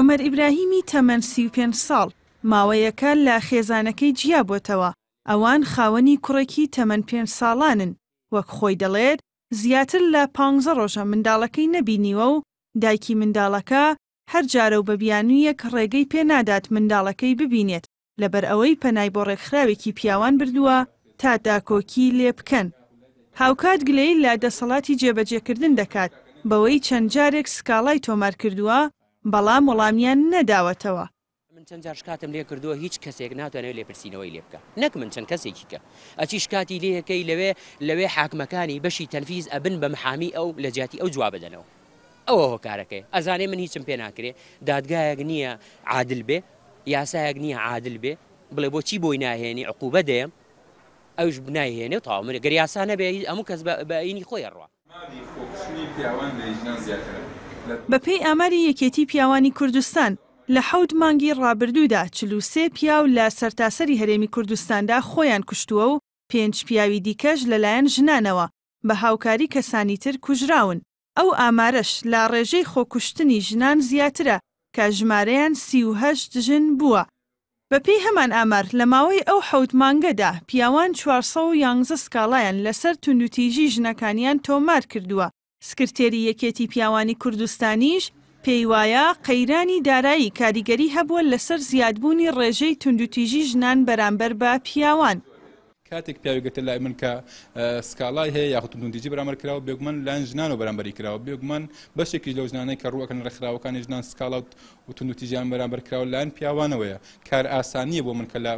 عمەر ئیبراهیمی تەمەەن سی پێ ساڵ ماوەیەکە لە خێزانەکەی جیا بۆتەوە ئەوان خاوەنی کوڕێکی تەمەەن پێ ساڵانن وەک خۆی دەڵێت زیاتر لە پانزە ڕۆژە منداڵەکەی نەبینیوە و دایکی منداڵەکە هەر جارە و بەبیانویەک ڕێگەی پێنادات منداڵەکەی ببینێت لەبەر ئەوەی پەنای بۆ ڕێکخراوێکی پیاوان بردووە تا داکۆکی لێ بکەن. هاوکات گلەی لا دەسەڵاتی جێبەجێکردن دەکات بەوەی چەند جارێک سکاڵای تۆمار کردووە بەڵام وەڵامیان نەداوەتەوە من چەند جار شکاتم لێ کردووە هیچ کەسێک ناتوانێت لێپرسینەوەی لێ بکە نەک من چەند کەسێکی کە ئەچی شکاتی لێەکەی لەوێ لەوێ حاکمەکانی بەشی تەنفیز ئەبن بە محامی ئەو لە جیاتی ئەو جواب بدەنەوە ئەوە هۆکارەکەی ئەزانێ من هیچم پێ ناکرێ دادگایەک نییە عادل بێ یاسایەک نییە عادل بێ بڵێ بۆچی بۆی ناهێنی عقوبە دێم ئەوش بناهێنێ تاومرە گەریاسانە بێ ئەموو کەس بە عینی خۆی ڕوە. بەپی ئاماری یەکێتی پیاوانی کوردستان لە حەوت مانگی ڕابردوودا چلووسێ پیا و لە سەرتاسەری هەرێمی کوردستاندا خۆیان کوشتووە و پێنج پیاوی دیکەش لەلایەن ژنانەوە بە هاوکاری کەسانی تر کوژراون ئەو ئامارەش لا ڕێژەی خۆکوشتنی ژنان زیاترە کە ژمارەیان سیهشت ژن بووە بەپی هەمان ئامار لە ماوەی ئەو حەوت مانگەدا پیاوان 400 یانزە سکاڵایەن لەسەر توندوتیژی ژنەکانیان تۆمار کردووە سکرتێری یەکێتی پیاوانی کوردستانیش پێی وایە قەیرانی دارایی کاریگەری هەبووە لەسەر زیادبوونی ڕێژەی تونندوتیژی ژنان بەرامبەر بە پیاوان کاتێک پیاویگەتە لای من کە سکاڵای هەیە یاخوتونندیجی بەرامەرکراوە بێگومان لایەن ژنان و بەرامبەری کراوە بێگومان بەشێکی لەو ژنانەی کە ڕوەکەن ڕخراوەکانی ژنان سکاڵات و تونوتیجیان بەرامبەرکراوە لایەن پیاوانەوەیە کار ئاسانیە بۆ من کە لە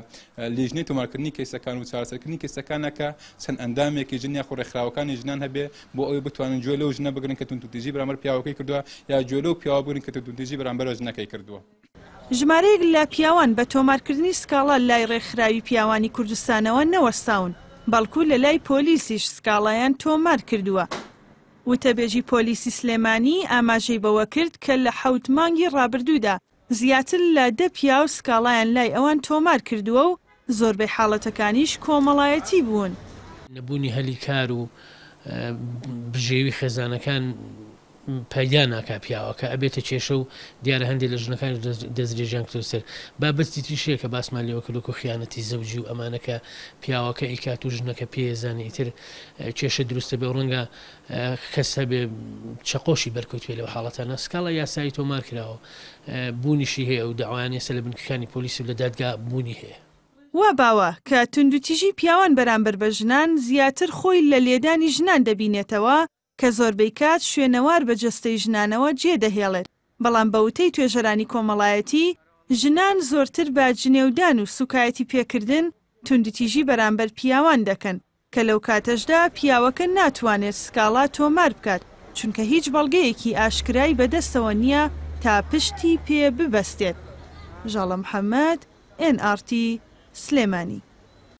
لێژنەی تۆمارکردنی کەیسەکان و چارەسەرکردنی کەیسەکانەکە چەند ئەندامێکی ژنیا خۆ ڕێکخراوەکانی ژنان هەبێ بۆ ئەوەی بتوانن جوێ لەو ژنە بگرن کە تونتوتیجی بەرامبەر پیاوەکەی کردووە یا جوێ لەو پیاوە بگرن کە تونتوتیجی بەرامبەر ژنەکەی کردووە ژمارەیەک لە پیاوان بە تۆمارکردنی سکاڵە لای ڕێکخراوی پیاوانی کوردستانەوە نەوەستاون بەڵکو لە لای پۆلیسیش سکاڵایان تۆمار کردووە وتەبێژی پۆلیسی سلێمانی ئاماژەی بەوە کرد کە لە حوت مانگی ڕابردوودا زیاتر لە دە پیا و سکاڵایان لای ئەوان تۆمار کردووە و زۆربەی حاڵەتەکانیش کۆمەڵایەتی بوون نەبوونی هەلی کار و بژێوی خێزانەکان پەیدا ناکا پیاوەکە ئەبێتە کێشە و دیارە هەندێک لە ژنەکان دەزرێژیان کتۆ سەر بابەتی تریشەیە کە باسمان لێوەکەلوک و خیانەتی زەوجی و ئەمانەکە پیاوەکە ئیکات و ژنەکە پێزانانی ئیتر کێشە دروستە بێ ڕەنگە کەسە بێ چقۆشی بەرکوتێ لەو حاڵەتانە سکاڵە یاسایی تۆمار کراوە بوونیشی هەیە و داوایانێ سە لە بنکەکانی پۆلیسی لە دادگا بوونی هەیە. وا باوە کە تونندتیژی پیاوان بەرامبەر بە ژنان زیاتر خۆی لە لێدانی ژنان دەبینێتەوە کە زۆربەی کات شوێنەوار بە جستەی ژنانەوە جێدەهێڵێت بەڵام بەوتەی توێژەرانی کۆمەڵایەتی ژنان زۆرتر باجنێودان و سوکایەتی پێکردن توندتیژی بەرامبەر پیاوان دەکەن کە لەو کاتەشدا پیاوەکە ناتوانێت سکاڵا تۆمار بکات چونکە هیچ بەڵگەیەکی ئاشکرای بەدەستەوە نییە تا پشتی پێ ببەستێت ژاڵە محەممەد NRT سلێمانی